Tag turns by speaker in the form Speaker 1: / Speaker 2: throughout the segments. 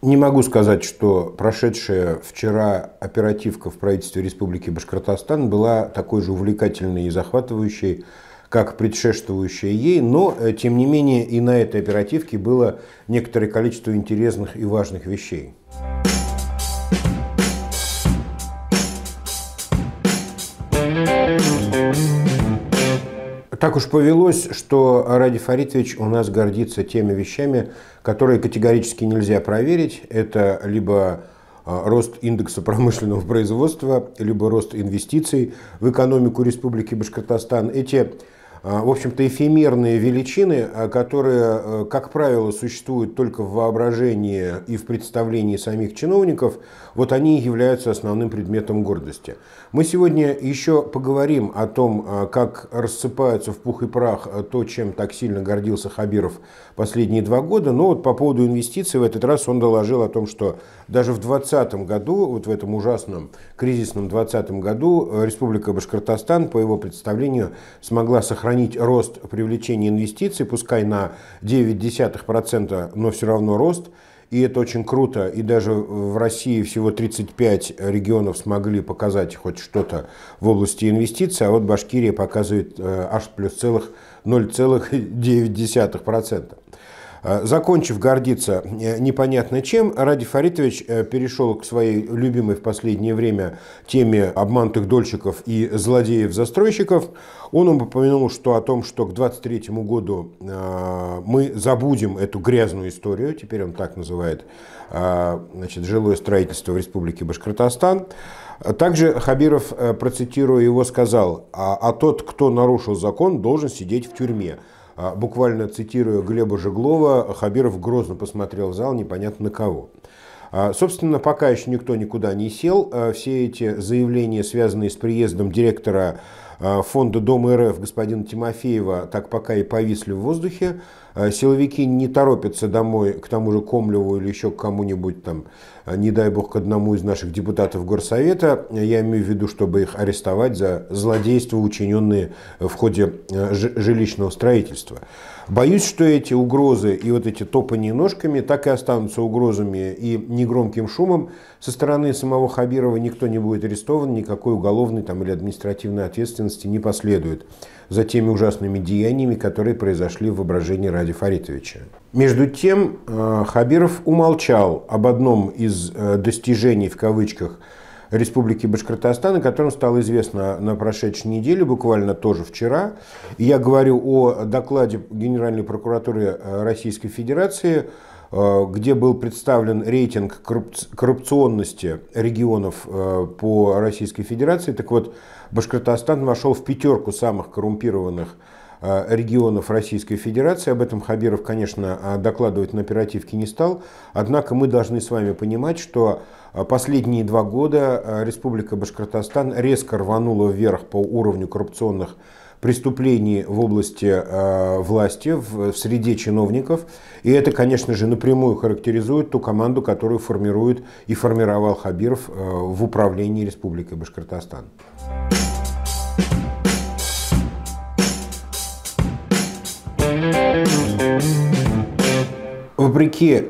Speaker 1: Не могу сказать, что прошедшая вчера оперативка в правительстве Республики Башкортостан была такой же увлекательной и захватывающей, как предшествующая ей, но, э, тем не менее, и на этой оперативке было некоторое количество интересных и важных вещей. так уж повелось, что Ради Фаритович у нас гордится теми вещами, которые категорически нельзя проверить. Это либо а, рост индекса промышленного производства, либо рост инвестиций в экономику Республики Башкортостан. Эти а, в общем-то, эфемерные величины, а, которые, э, как правило, существуют только в воображении и в представлении самих чиновников, вот они и являются основным предметом гордости. Мы сегодня еще поговорим о том, а, как рассыпается в пух и прах то, чем так сильно гордился Хабиров последние два года, но вот по поводу инвестиций в этот раз он доложил о том, что даже в 2020 году, вот в этом ужасном кризисном 2020 году, э, Республика Башкортостан, по его представлению, смогла сохранить сохранить рост привлечения инвестиций, пускай на 9,1%, но все равно рост. И это очень круто. И даже в России всего 35 регионов смогли показать хоть что-то в области инвестиций, а вот Башкирия показывает э, аж плюс целых 0,9%. А, закончив гордиться э, непонятно чем, Ради Фаритович э, перешел к своей любимой в последнее время теме обманутых дольщиков и злодеев-застройщиков. Он упомянул что о том, что к 23 году а, мы забудем эту грязную историю, теперь он так называет а, значит, жилое строительство в Республике Башкортостан. Также Хабиров, э, процитируя его, сказал, а тот, кто нарушил закон, должен сидеть в тюрьме. А, буквально цитируя Глеба Жеглова, Хабиров грозно посмотрел в зал, непонятно на кого. А, собственно, пока еще никто никуда не сел. А, все эти заявления, связанные с приездом директора Э, фонда Дом РФ господина Тимофеева так пока и повисли в воздухе. Э, силовики не торопятся домой к тому же Комлеву или еще к кому-нибудь там, э, не дай бог, к одному из наших депутатов Горсовета. Я имею в виду, чтобы их арестовать за злодейства, учиненные в ходе жилищного строительства. Боюсь, что эти угрозы и вот эти топания ножками так и останутся угрозами и негромким шумом. Со стороны самого Хабирова никто не будет арестован, никакой уголовной там, или административной ответственности не последует за теми ужасными деяниями, которые произошли в воображении Ради Фаритовича. Между тем, э, Хабиров умолчал об одном из э, достижений в кавычках – Республики Башкортостан, о котором стало известно на прошедшей неделе, буквально тоже вчера. Я говорю о докладе Генеральной прокуратуры э, Российской Федерации, э, где был представлен рейтинг коррупционности регионов э, по Российской Федерации. Так вот, Башкортостан вошел в пятерку самых коррумпированных регионов Э, регионов Российской Федерации. Об этом Хабиров, конечно, э, докладывать на оперативке не стал. Однако мы должны с вами понимать, что э, последние два года Республика Башкортостан резко рванула вверх по уровню коррупционных преступлений в области э, власти, в, в среде чиновников. И это, конечно же, напрямую характеризует ту команду, которую формирует и формировал Хабиров э, в управлении Республикой Башкортостан. вопреки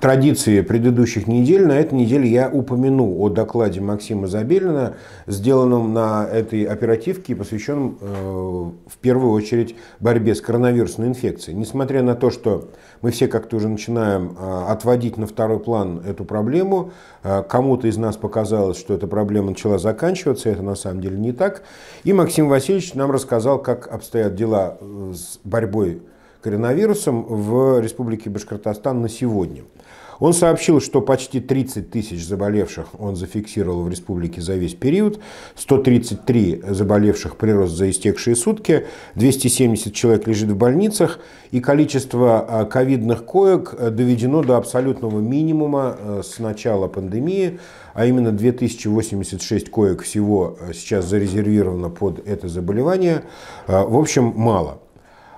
Speaker 1: традиции предыдущих недель, на этой неделе я упомяну о докладе Максима Забелина, сделанном на этой оперативке, посвященном э, в первую очередь борьбе с коронавирусной инфекцией. Несмотря на то, что мы все как-то уже начинаем э, отводить на второй план эту проблему, э, кому-то из нас показалось, что эта проблема начала заканчиваться, это на самом деле не так. И Максим Васильевич нам рассказал, как обстоят дела э, с борьбой коронавирусом в Республике Башкортостан на сегодня. Он сообщил, что почти 30 тысяч заболевших он зафиксировал в республике за весь период, 133 заболевших прирост за истекшие сутки, 270 человек лежит в больницах, и количество а, ковидных коек доведено до абсолютного минимума а, с начала пандемии, а именно 2086 коек всего а, сейчас зарезервировано под это заболевание. В общем, мало.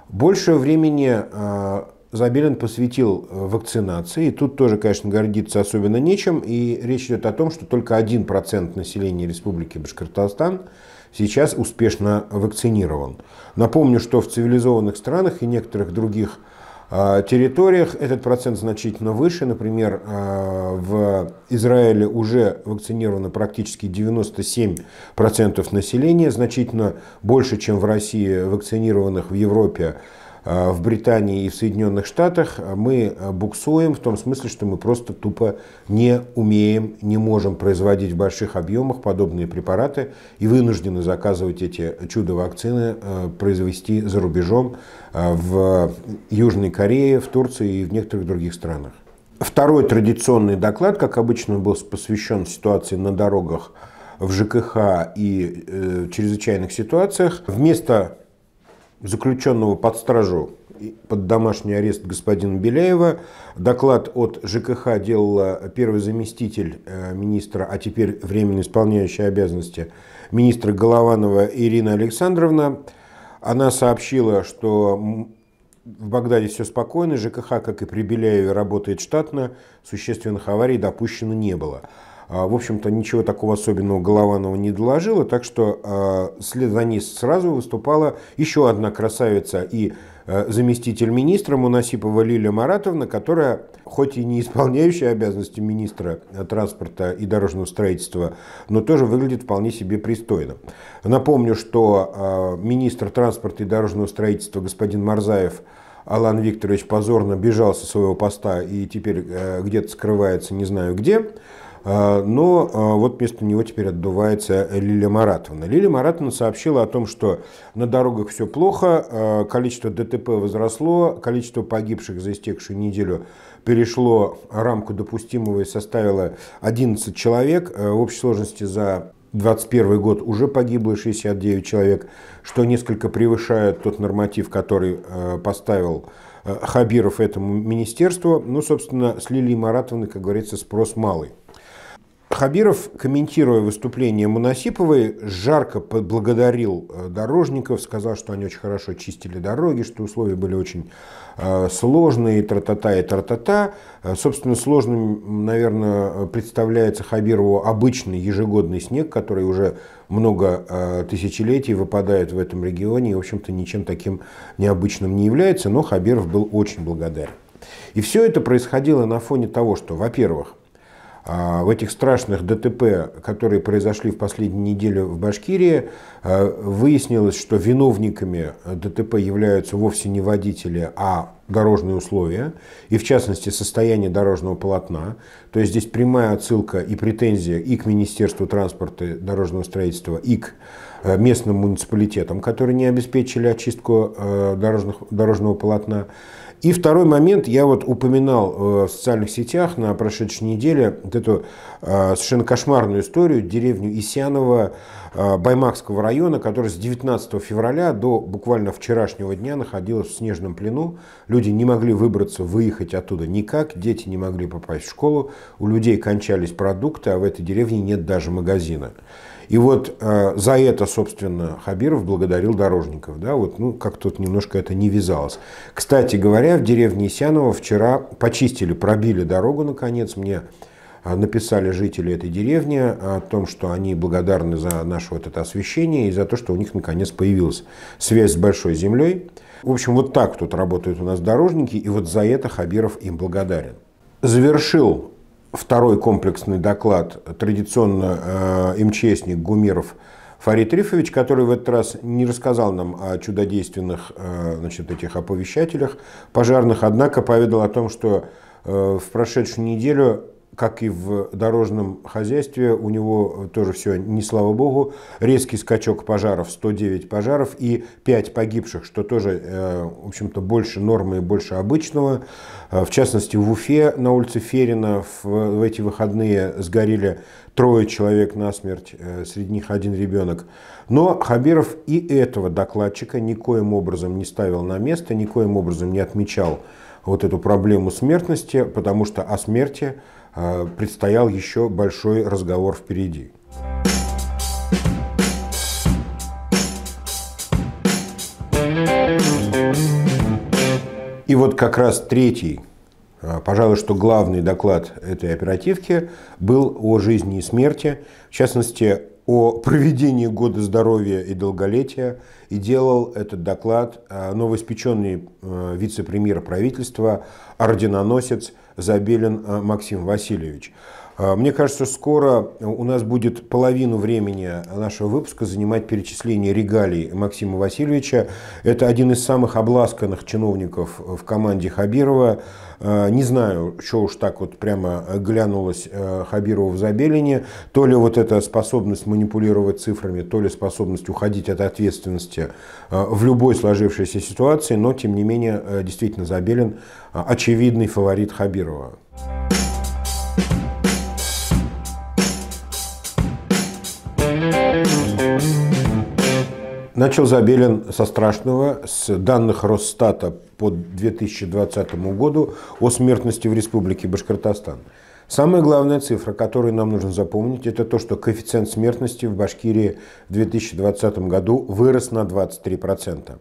Speaker 1: Больше времени э, Забелин посвятил э, вакцинации. И тут тоже, конечно, гордиться особенно нечем. И речь идет о том, что только 1% населения Республики Башкортостан сейчас успешно вакцинирован. Напомню, что в цивилизованных странах и некоторых других странах а, территориях этот процент значительно выше. Например, а, в Израиле уже вакцинировано практически 97% населения, значительно больше, чем в России вакцинированных в Европе Э, в Британии и в Соединенных Штатах э, мы э, буксуем в том смысле, что мы просто тупо не умеем, не можем производить в больших объемах подобные препараты и вынуждены заказывать эти чудо-вакцины, произвести за рубежом в Южной Корее, в Турции и в некоторых других странах. Второй традиционный доклад, как обычно, был посвящен ситуации на дорогах в ЖКХ и э, чрезвычайных ситуациях. Вместо заключенного под стражу под домашний арест господина Беляева. Доклад от ЖКХ делала первый заместитель э, министра, а теперь временно исполняющая обязанности министра Голованова Ирина Александровна. Она сообщила, что в Багдаде все спокойно, ЖКХ, как и при Беляеве, работает штатно, существенных аварий допущено не было. А, в общем-то, ничего такого особенного Голованова не доложила, так что а, след за ней сразу выступала еще одна красавица и а, заместитель министра Мунасипова Лилия Маратовна, которая, хоть и не исполняющая обязанности министра транспорта и дорожного строительства, но тоже выглядит вполне себе пристойно. Напомню, что министр транспорта и дорожного строительства господин Марзаев Алан Викторович позорно бежал со своего поста и теперь э, где-то скрывается, не знаю где. А, но а, вот вместо него теперь отдувается Лилия Маратовна. Лилия Маратовна сообщила о том, что на дорогах все плохо, а, количество ДТП возросло, количество погибших за истекшую неделю перешло рамку допустимого и составило 11 человек. В общей сложности за 2021 год уже погибло 69 человек, что несколько превышает тот норматив, который поставил Хабиров этому министерству. Ну, собственно, с Лилией Маратовной, как говорится, спрос малый. Хабиров, комментируя выступление Мунасиповой, жарко поблагодарил э, дорожников, сказал, что они очень хорошо чистили дороги, что условия были очень э, сложные, тра-та-та и тра-та-та. Э, собственно, сложным, наверное, представляется Хабирову обычный ежегодный снег, который уже много тысячелетий выпадает в этом регионе и, в общем-то, ничем таким необычным не является, но Хабиров был очень благодарен. И все это происходило на фоне того, что, во-первых, а, в этих страшных ДТП, которые произошли в последнюю неделю в Башкирии, а, выяснилось, что виновниками ДТП являются вовсе не водители, а дорожные условия, и в частности состояние дорожного полотна. То есть здесь прямая отсылка и претензия и к Министерству транспорта и дорожного строительства, и к э, местным муниципалитетам, которые не обеспечили очистку э, дорожных, дорожного полотна. И второй момент, я вот упоминал э, в социальных сетях на прошедшей неделе вот эту э, совершенно кошмарную историю деревню Исянова, Э, Баймакского района, которая с 19 февраля до буквально вчерашнего дня находилась в снежном плену. Люди не могли выбраться, выехать оттуда никак, дети не могли попасть в школу, у людей кончались продукты, а в этой деревне нет даже магазина. И вот э, за это, собственно, Хабиров благодарил дорожников. Да? Вот, ну, как тут немножко это не вязалось. Кстати говоря, в деревне Сяново вчера почистили, пробили дорогу, наконец, мне а, написали жители этой деревни о том, что они благодарны за наше вот это освещение и за то, что у них наконец появилась связь с большой землей. В общем, вот так тут работают у нас дорожники, и вот за это Хабиров им благодарен. Завершил второй комплексный доклад традиционно э, МЧСник Гумиров Фарид Рифович, который в этот раз не рассказал нам о чудодейственных э, значит, этих оповещателях пожарных, однако поведал о том, что э, в прошедшую неделю как и в дорожном хозяйстве, у него тоже все, не слава богу, резкий скачок пожаров, 109 пожаров и 5 погибших, что тоже, э, в общем-то, больше нормы и больше обычного. Э, в частности, в Уфе на улице Ферина в, в эти выходные сгорели трое человек насмерть, э, среди них один ребенок. Но Хабиров и этого докладчика никоим образом не ставил на место, никоим образом не отмечал вот эту проблему смертности, потому что о смерти Э, предстоял еще большой разговор впереди. И вот как раз третий, э, пожалуй, что главный доклад этой оперативки был о жизни и смерти, в частности, о проведении года здоровья и долголетия. И делал этот доклад э, новоиспеченный вице-премьер правительства, орденоносец – Забелин э, Максим Васильевич. А, мне кажется, скоро у нас будет половину времени нашего выпуска занимать перечисление регалий Максима Васильевича. Это один из самых обласканных чиновников в команде Хабирова. А, не знаю, что уж так вот прямо глянулось а, Хабирову в Забелине. То ли вот эта способность манипулировать цифрами, то ли способность уходить от ответственности в любой сложившейся ситуации. Но, тем не менее, действительно Забелин очевидный фаворит Хабирова. Начал Забелин со страшного. С данных Росстата по 2020 году о смертности в Республике Башкортостан. Самая главная цифра, которую нам нужно запомнить, это то, что коэффициент смертности в Башкирии в 2020 году вырос на 23%.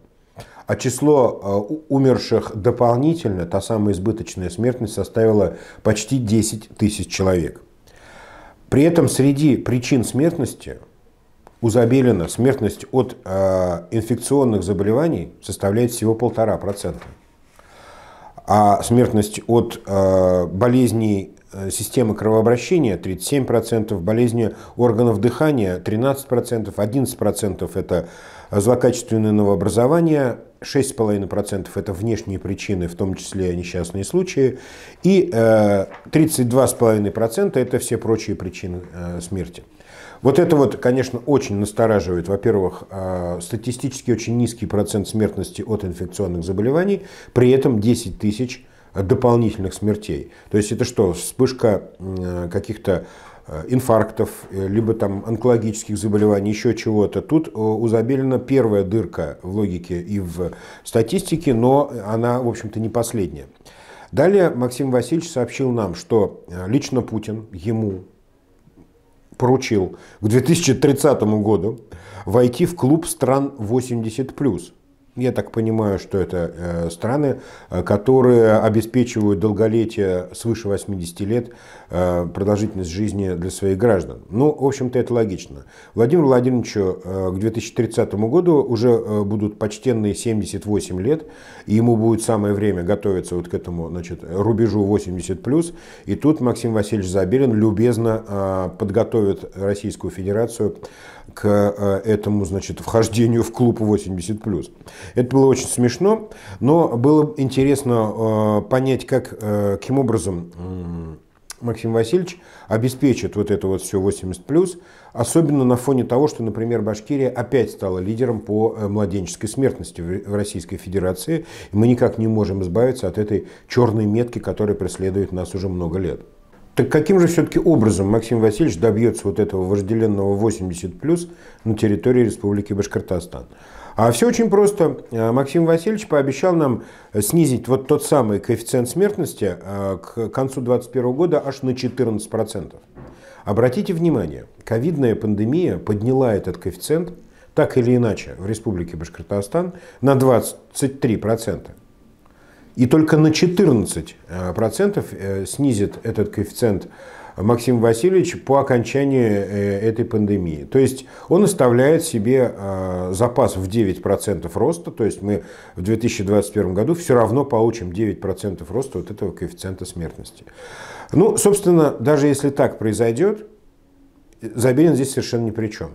Speaker 1: А число э, умерших дополнительно, та самая избыточная смертность, составила почти 10 тысяч человек. При этом среди причин смертности – у Забелина смертность от э, инфекционных заболеваний составляет всего 1,5%, а смертность от э, болезней э, системы кровообращения 37%, болезни органов дыхания 13%, 11% это злокачественное новообразование, 6,5% это внешние причины, в том числе несчастные случаи, и 32,5% э, это все прочие причины э, смерти. Вот это вот, конечно, очень настораживает. Во-первых, а, статистически очень низкий процент смертности от инфекционных заболеваний, при этом 10 тысяч дополнительных смертей. То есть это что, вспышка каких-то э, инфарктов, э, либо там онкологических заболеваний, еще чего-то. Тут э, у Забелина первая дырка в логике и в статистике, но она, в общем-то, не последняя. Далее Максим Васильевич сообщил нам, что лично Путин ему поручил к 2030 году войти в клуб стран 80+. Я так понимаю, что это э, страны, э, которые обеспечивают долголетие свыше 80 лет э, продолжительность жизни для своих граждан. Ну, в общем-то, это логично. Владимиру Владимировичу к 2030 году уже будут почтенные 78 лет, и ему будет самое время готовиться вот к этому значит, рубежу 80+. И тут Максим Васильевич Забелин любезно подготовит Российскую Федерацию к э, этому, значит, вхождению в клуб 80+. Это было очень смешно, но было интересно э, понять, как, э, каким образом Максим Васильевич обеспечит вот это вот все 80+, особенно на фоне того, что, например, Башкирия опять стала лидером по младенческой смертности в Российской Федерации. мы никак не можем избавиться от этой черной метки, которая преследует нас уже много лет. Так каким же все-таки образом Максим Васильевич добьется вот этого вожделенного 80+, на территории Республики Башкортостан? А все очень просто. Э, Максим Васильевич пообещал нам снизить вот тот самый коэффициент смертности э, к концу 2021 года аж на 14%. Обратите внимание, ковидная пандемия подняла этот коэффициент так или иначе в Республике Башкортостан на 23%. И только на 14% э, э, снизит этот коэффициент Максим Васильевич по окончании э, этой пандемии. То есть он оставляет себе запас в 9% роста, то есть мы в 2021 году все равно получим 9% роста вот этого коэффициента смертности. Ну, собственно, даже если так произойдет, Забелин здесь совершенно ни при чем.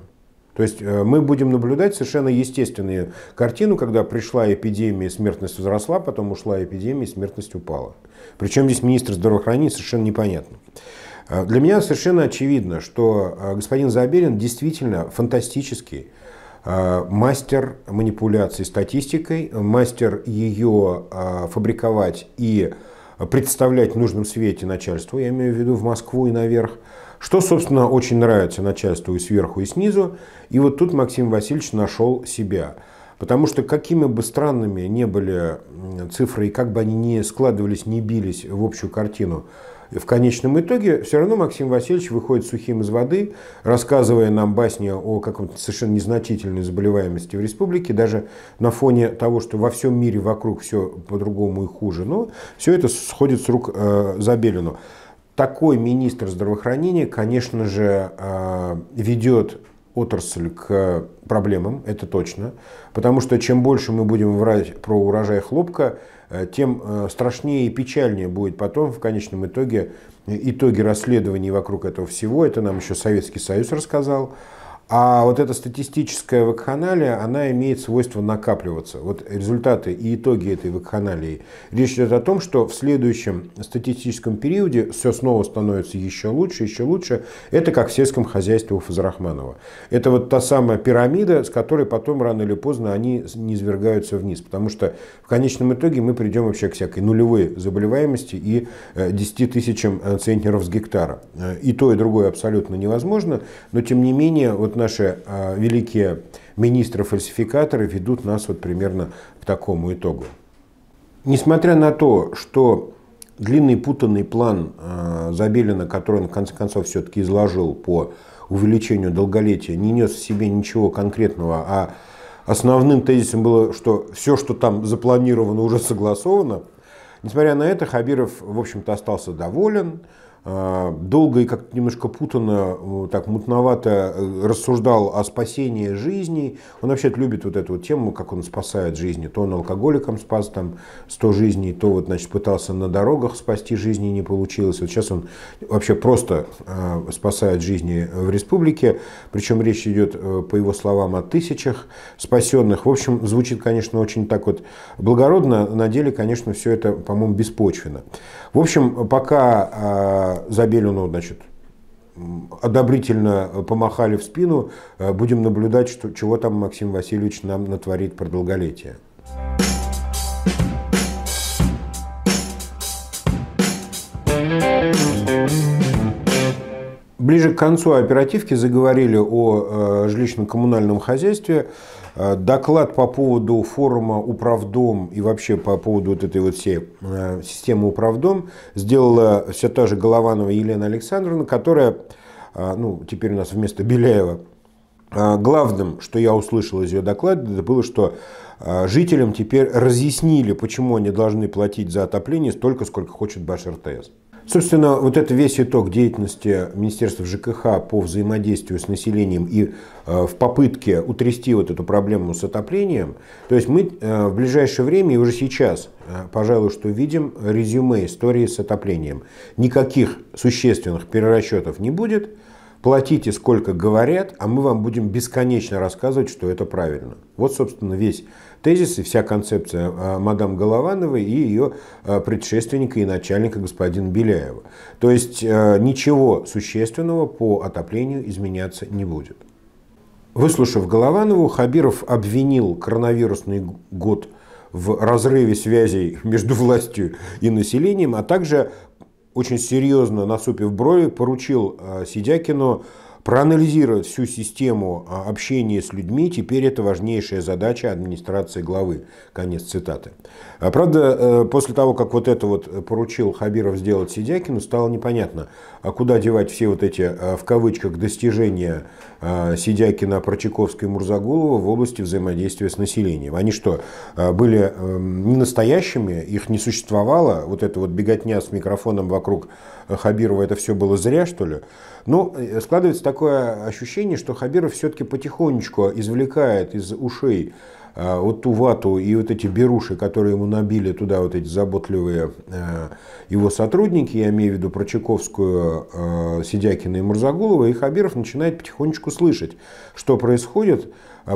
Speaker 1: То есть э, мы будем наблюдать совершенно естественную картину, когда пришла эпидемия, смертность возросла, потом ушла эпидемия, смертность упала. Причем здесь министр здравоохранения совершенно непонятно. Э, для меня совершенно очевидно, что э, господин Забелин действительно фантастический мастер манипуляции статистикой, мастер ее фабриковать и представлять в нужном свете начальству, я имею в виду в Москву и наверх, что, собственно, очень нравится начальству и сверху, и снизу. И вот тут Максим Васильевич нашел себя. Потому что какими бы странными ни были цифры, и как бы они ни складывались, не бились в общую картину, в конечном итоге все равно Максим Васильевич выходит сухим из воды, рассказывая нам басни о каком-то совершенно незначительной заболеваемости в республике, даже на фоне того, что во всем мире вокруг все по-другому и хуже. Но все это сходит с рук э, Забелину такой министр здравоохранения, конечно же, а, ведет отрасль к проблемам, это точно. Потому что чем больше мы будем врать про урожай хлопка, э, тем э, страшнее и печальнее будет потом в конечном итоге э, итоги расследований вокруг этого всего. Это нам еще Советский Союз рассказал. А вот эта статистическая вакханалия, она имеет свойство накапливаться. Вот результаты и итоги этой вакханалии. Речь идет о том, что в следующем статистическом периоде все снова становится еще лучше, еще лучше. Это как в сельском хозяйстве у Фазрахманова. Это вот та самая пирамида, с которой потом рано или поздно они не свергаются вниз. Потому что в конечном итоге мы придем вообще к всякой нулевой заболеваемости и 10 э, тысячам э, центнеров с гектара. Э, и то, и другое абсолютно невозможно, но тем не менее вот наши а, великие министры-фальсификаторы ведут нас вот примерно к такому итогу. Несмотря на то, что длинный путанный план а, Забелина, который он в конце концов все-таки изложил по увеличению долголетия, не нес в себе ничего конкретного, а основным тезисом было, что все, что там запланировано, уже согласовано. Несмотря на это, Хабиров, в общем-то, остался доволен, Э, долго и как-то немножко путано, э, так мутновато э, рассуждал о спасении жизни. Он вообще любит вот эту вот тему, как он спасает жизни. То он алкоголиком спас там 100 жизней, то вот, значит, пытался на дорогах спасти жизни, не получилось. Вот сейчас он вообще просто спасает жизни в республике. Причем речь идет, по его словам, о тысячах спасенных. В общем, звучит, конечно, очень так вот благородно. На деле, конечно, все это, по-моему, беспочвенно. В общем, пока а Забелину, значит, одобрительно помахали в спину. Э, будем наблюдать, что, чего там Максим Васильевич нам натворит про долголетие. Ближе к концу оперативки заговорили о э, жилищно-коммунальном хозяйстве. Э, доклад по поводу форума «Управдом» и вообще по поводу вот этой вот всей э, системы «Управдом» сделала все та же Голованова Елена Александровна, которая, э, ну, теперь у нас вместо Беляева, Главным, что я услышал из ее доклада, это было, что жителям теперь разъяснили, почему они должны платить за отопление столько, сколько хочет Баш РТС. Собственно, вот это весь итог деятельности Министерства ЖКХ по взаимодействию с населением и э, в попытке утрясти вот эту проблему с отоплением. То есть мы э, в ближайшее время и уже сейчас, э, пожалуй, что видим резюме истории с отоплением. Никаких существенных перерасчетов не будет. Платите сколько говорят, а мы вам будем бесконечно рассказывать, что это правильно. Вот, собственно, весь Тезисы вся концепция а, мадам Головановой и ее а, предшественника и начальника господина Беляева. То есть а, ничего существенного по отоплению изменяться не будет. Выслушав Голованову, Хабиров обвинил коронавирусный год в разрыве связей между властью и населением, а также очень серьезно насупив брови, поручил Сидякину проанализировать всю систему а, общения с людьми, теперь это важнейшая задача администрации главы. Конец цитаты. А, правда, э, после того, как вот это вот поручил Хабиров сделать Сидякину, стало непонятно, а куда девать все вот эти, в кавычках, достижения Сидякина, Прочаковского и Мурзагулова в области взаимодействия с населением. Они что, были эм, не настоящими, их не существовало, вот эта вот беготня с микрофоном вокруг э, Хабирова, это все было зря, что ли? Ну, э, складывается такое ощущение, что Хабиров все-таки потихонечку извлекает из ушей э, вот ту вату и вот эти беруши, которые ему набили туда вот эти заботливые э, его сотрудники, я имею в виду Прочаковскую, Сидякина и Мурзагулова, и Хабиров начинает потихонечку слышать, что происходит,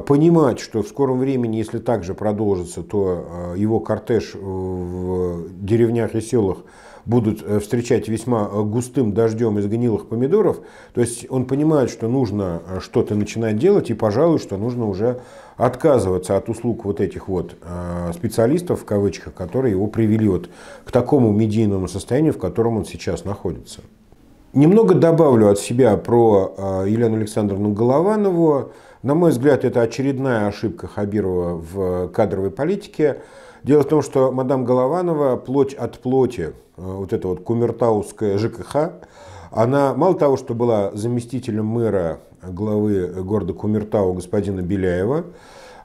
Speaker 1: понимать, что в скором времени, если так же продолжится, то его кортеж в деревнях и селах будут э, встречать весьма э, густым дождем из гнилых помидоров. То есть он понимает, что нужно э, что-то начинать делать и, пожалуй, что нужно уже отказываться от услуг вот этих вот специалистов, в кавычках, которые его привели вот к такому медийному состоянию, в котором он сейчас находится. Немного добавлю от себя про Елену Александровну Голованову. На мой взгляд, это очередная ошибка Хабирова в кадровой политике. Дело в том, что мадам Голованова плоть от плоти, Э, вот эта вот кумертауская ЖКХ, она мало того, что была заместителем мэра главы города Кумертау господина Беляева,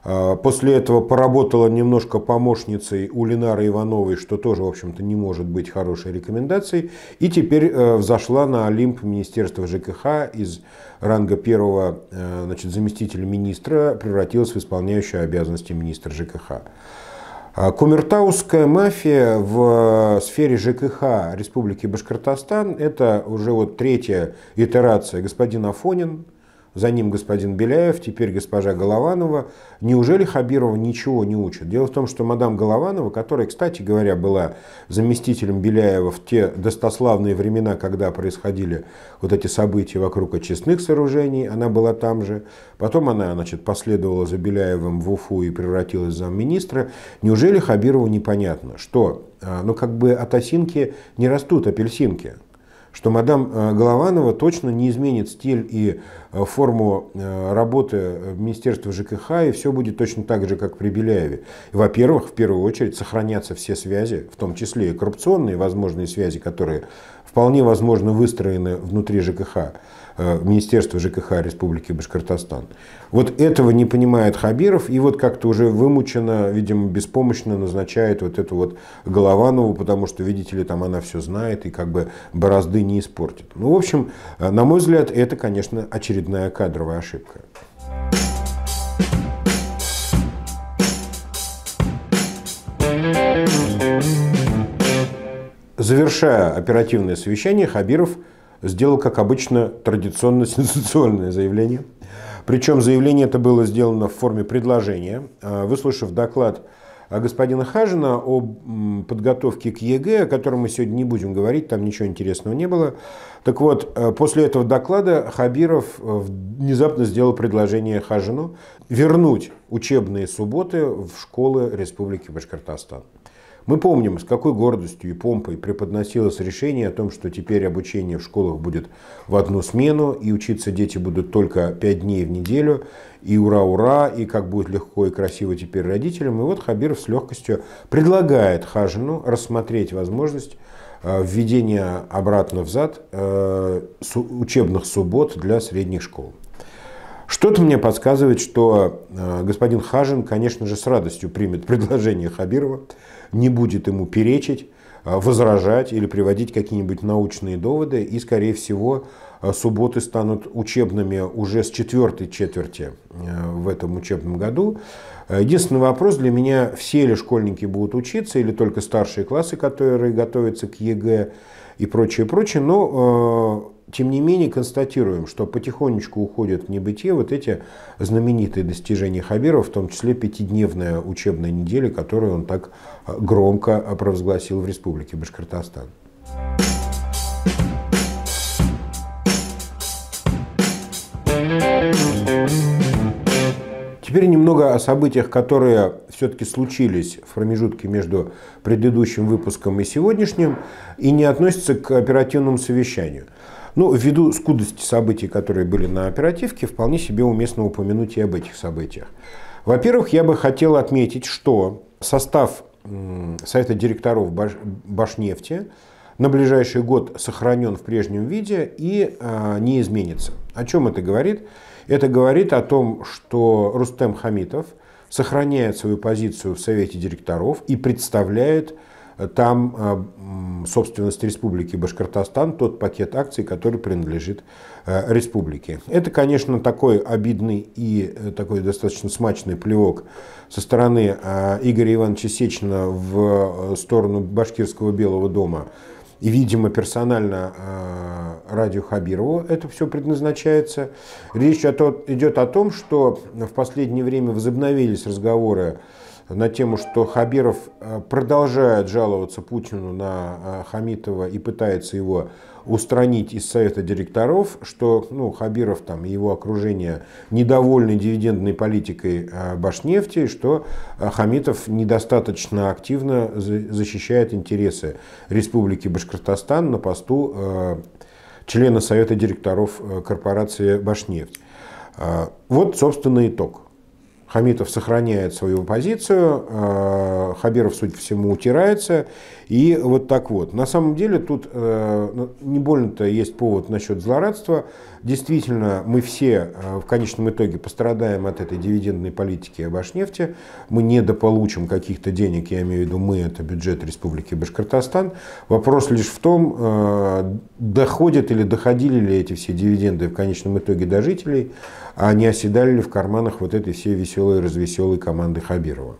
Speaker 1: э, После этого поработала немножко помощницей у Ленары Ивановой, что тоже, в общем-то, не может быть хорошей рекомендацией. И теперь э, взошла на Олимп Министерства ЖКХ из ранга первого значит, заместителя министра, превратилась в исполняющую обязанности министра ЖКХ. А кумертауская мафия в э, сфере ЖКХ Республики Башкортостан – это уже вот третья итерация. Господин Афонин, за ним господин Беляев, теперь госпожа Голованова. Неужели Хабирова ничего не учат? Дело в том, что мадам Голованова, которая, кстати говоря, была заместителем Беляева в те достославные времена, когда происходили вот эти события вокруг очистных сооружений, она была там же. Потом она, значит, последовала за Беляевым в Уфу и превратилась в замминистра. Неужели Хабирову непонятно, что, а, ну, как бы от осинки не растут апельсинки? что мадам э, Голованова точно не изменит стиль и э, форму э, работы Министерства ЖКХ, и все будет точно так же, как при Беляеве. Во-первых, в первую очередь сохранятся все связи, в том числе и коррупционные возможные связи, которые вполне возможно выстроены внутри ЖКХ. Э, Министерства ЖКХ Республики Башкортостан. Вот этого не понимает Хабиров и вот как-то уже вымученно, видимо, беспомощно назначает вот эту вот Голованову, потому что, видите ли, там она все знает и как бы борозды не испортит. Ну, в общем, э, на мой взгляд, это, конечно, очередная кадровая ошибка. Завершая оперативное совещание, Хабиров – сделал, как обычно, традиционно сенсационное заявление. Причем заявление это было сделано в форме предложения. А, выслушав доклад а, господина Хажина о подготовке к ЕГЭ, о котором мы сегодня не будем говорить, там ничего интересного не было. Так вот, а, после этого доклада Хабиров внезапно сделал предложение Хажину вернуть учебные субботы в школы Республики Башкортостан. Мы помним, с какой гордостью и помпой преподносилось решение о том, что теперь обучение в школах будет в одну смену, и учиться дети будут только пять дней в неделю, и ура-ура, и как будет легко и красиво теперь родителям. И вот Хабиров с легкостью предлагает Хажину рассмотреть возможность э, введения обратно взад э, учебных суббот для средних школ. Что-то мне подсказывает, что э, господин Хажин, конечно же, с радостью примет предложение Хабирова, не будет ему перечить, а, возражать или приводить какие-нибудь научные доводы. И, скорее всего, а, субботы станут учебными уже с четвертой четверти э, в этом учебном году. Э, единственный вопрос для меня, все ли школьники будут учиться или только старшие классы, которые готовятся к ЕГЭ и прочее, прочее. Но э, тем не менее, констатируем, что потихонечку уходят в небытие вот эти знаменитые достижения Хабирова, в том числе пятидневная учебная неделя, которую он так э, громко провозгласил в Республике Башкортостан. Теперь немного о событиях, которые все-таки случились в промежутке между предыдущим выпуском и сегодняшним, и не относятся к оперативному совещанию. Но ну, ввиду скудости событий, которые были на оперативке, вполне себе уместно упомянуть и об этих событиях. Во-первых, я бы хотел отметить, что состав Совета директоров Башнефти на ближайший год сохранен в прежнем виде и а, не изменится. О чем это говорит? Это говорит о том, что Рустем Хамитов сохраняет свою позицию в Совете директоров и представляет там а, собственность Республики Башкортостан, тот пакет акций, который принадлежит э, Республике. Это, конечно, такой обидный и э, такой достаточно смачный плевок со стороны а, Игоря Ивановича Сечина в э, сторону Башкирского Белого дома и, видимо, персонально а, Радио Хабирову это все предназначается. Речь идет о том, что в последнее время возобновились разговоры на тему, что Хабиров э, продолжает жаловаться Путину на э, Хамитова и пытается его устранить из совета директоров, что ну, Хабиров там, и его окружение недовольны дивидендной политикой э, Башнефти, что Хамитов недостаточно активно защищает интересы Республики Башкортостан на посту члена совета директоров корпорации Башнефть. Вот, собственно, итог. Хамитов сохраняет свою позицию, э, Хабиров, суть всему, утирается. И вот так вот. На самом деле тут э, ну, не больно-то есть повод насчет злорадства. Действительно, мы все э, в конечном итоге пострадаем от этой дивидендной политики Башнефти. Мы недополучим каких-то денег, я имею в виду мы, это бюджет Республики Башкортостан. Вопрос лишь в том, доходят или доходили ли эти все дивиденды в конечном итоге до жителей а не оседали ли в карманах вот этой всей веселой-развеселой команды Хабирова.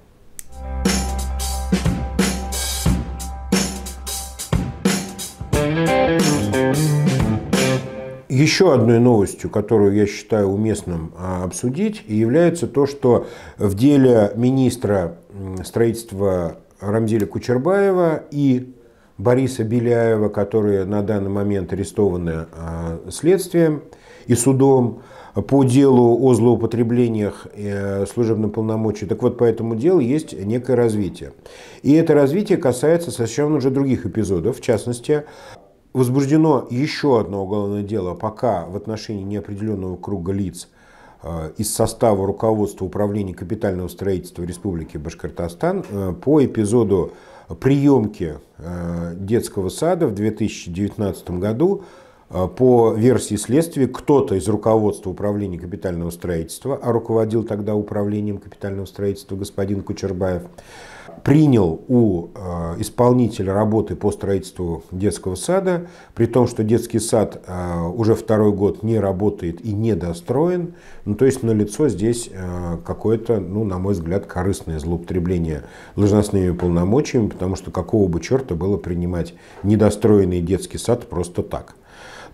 Speaker 1: Еще одной новостью, которую я считаю уместным а, обсудить, является то, что в деле министра строительства Рамзеля Кучербаева и Бориса Беляева, которые на данный момент арестованы а, следствием и судом, по делу о злоупотреблениях э, служебных полномочий. Так вот, по этому делу есть некое развитие. И это развитие касается совершенно уже других эпизодов. В частности, возбуждено еще одно уголовное дело пока в отношении неопределенного круга лиц э, из состава руководства Управления капитального строительства Республики Башкортостан э, по эпизоду приемки детского сада в 2019 году а, по версии следствия, кто-то из руководства управления капитального строительства, а руководил тогда управлением капитального строительства господин Кучербаев, принял у а, исполнителя работы по строительству детского сада, при том, что детский сад а, уже второй год не работает и не достроен. Ну, то есть налицо здесь какое-то, ну, на мой взгляд, корыстное злоупотребление должностными полномочиями, потому что какого бы черта было принимать недостроенный детский сад просто так.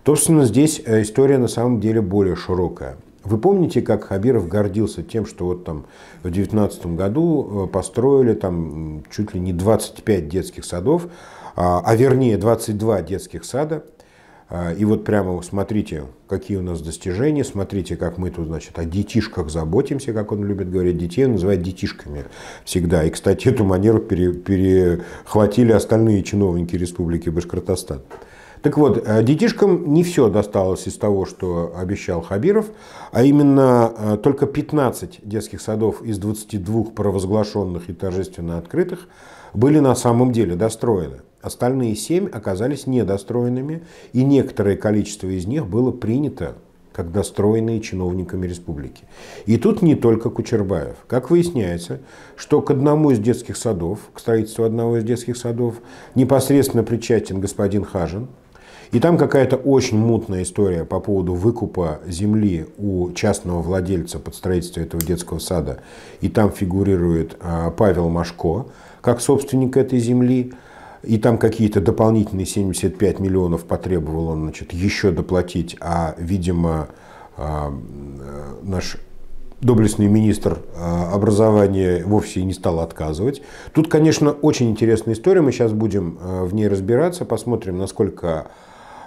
Speaker 1: Собственно, ну, здесь э, история на самом деле более широкая. Вы помните, как Хабиров гордился тем, что вот там в 2019 году э, построили там чуть ли не 25 детских садов, а, а вернее 22 детских сада. А, и вот прямо смотрите, какие у нас достижения, смотрите, как мы тут, значит, о детишках заботимся, как он любит говорить, детей он называет детишками всегда. И, кстати, эту манеру перехватили остальные чиновники Республики Башкортостан. Так вот, э, детишкам не все досталось из того, что обещал Хабиров, а именно э, только 15 детских садов из 22 провозглашенных и торжественно открытых были на самом деле достроены. Остальные 7 оказались недостроенными, и некоторое количество из них было принято как достроенные чиновниками республики. И тут не только Кучербаев. Как выясняется, что к одному из детских садов, к строительству одного из детских садов, непосредственно причастен господин Хажин, и там какая-то очень мутная история по поводу выкупа земли у частного владельца под строительство этого детского сада. И там фигурирует а, Павел Машко как собственник этой земли. И там какие-то дополнительные 75 миллионов потребовал он значит, еще доплатить. А, видимо, а, э, наш доблестный министр а, образования вовсе не стал отказывать. Тут, конечно, очень интересная история. Мы сейчас будем в ней разбираться, посмотрим, насколько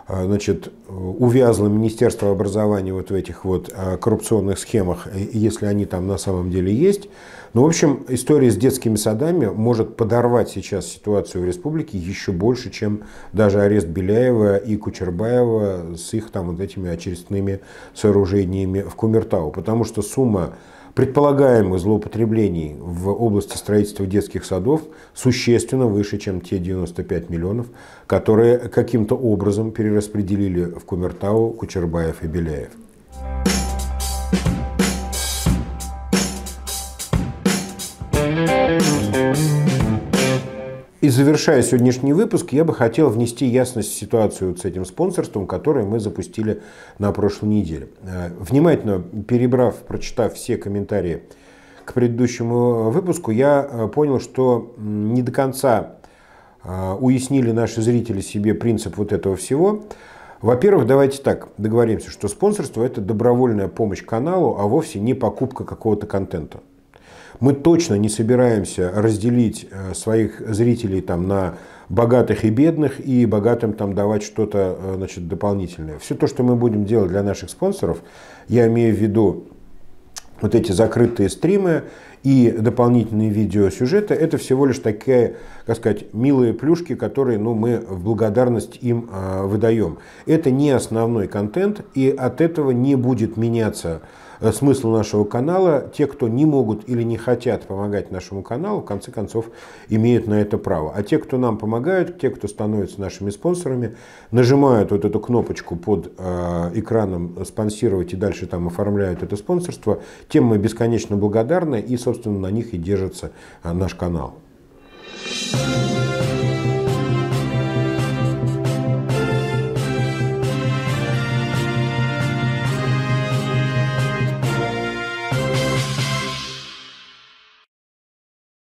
Speaker 1: Э, значит, увязло Министерство образования вот в этих вот э, коррупционных схемах, э, если они там на самом деле есть. Но ну, в общем, история с детскими садами может подорвать сейчас ситуацию в республике еще больше, чем даже арест Беляева и Кучербаева с их там вот этими очередными сооружениями в Кумертау. Потому что сумма предполагаемых злоупотреблений в области строительства детских садов существенно выше, чем те 95 миллионов, которые каким-то образом перераспределили в Кумертау, Кучербаев и Беляев. Thank you. И завершая сегодняшний выпуск, я бы хотел внести ясность в ситуацию с этим спонсорством, которое мы запустили на прошлой неделе. Э, внимательно перебрав, прочитав все комментарии к предыдущему э, выпуску, я э, понял, что не до конца уяснили наши зрители себе принцип вот этого всего. Во-первых, давайте так договоримся, что спонсорство – это добровольная помощь каналу, а вовсе не покупка какого-то контента. Мы точно не собираемся разделить э, своих зрителей там, на богатых и бедных и богатым там давать что-то э, значит, дополнительное. Все то, что мы будем делать для наших спонсоров, я имею в виду вот эти закрытые стримы и дополнительные видеосюжеты, это всего лишь такие, как сказать, милые плюшки, которые ну, мы в благодарность им э, выдаем. Это не основной контент, и от этого не будет меняться Э, смысл нашего канала. Те, кто не могут или не хотят помогать нашему каналу, в конце концов, имеют на это право. А те, кто нам помогают, те, кто становятся нашими спонсорами, нажимают вот эту кнопочку под э, экраном «Спонсировать» и дальше там оформляют это спонсорство, тем мы бесконечно благодарны и, собственно, на них и держится э, наш канал. Thank you